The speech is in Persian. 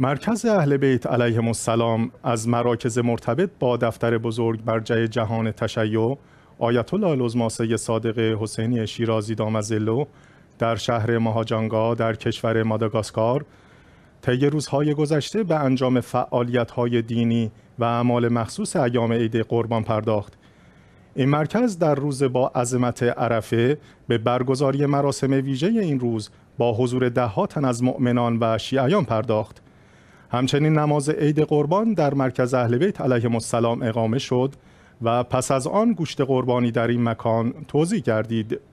مرکز اهل بیت علیهم السلام از مراکز مرتبط با دفتر بزرگ برجه جهان تشیع آیت الله العظما صادق حسینی شیرازی دامزلو در شهر مهاجانگا در کشور ماداگاسکار طی روزهای گذشته به انجام فعالیت‌های دینی و اعمال مخصوص ایام عید قربان پرداخت این مرکز در روز با عظمت عرفه به برگزاری مراسم ویژه این روز با حضور دهها تن از مؤمنان و شیعیان پرداخت همچنین نماز عید قربان در مرکز اهل بیت علیه السلام اقامه شد و پس از آن گوشت قربانی در این مکان توضیح گردید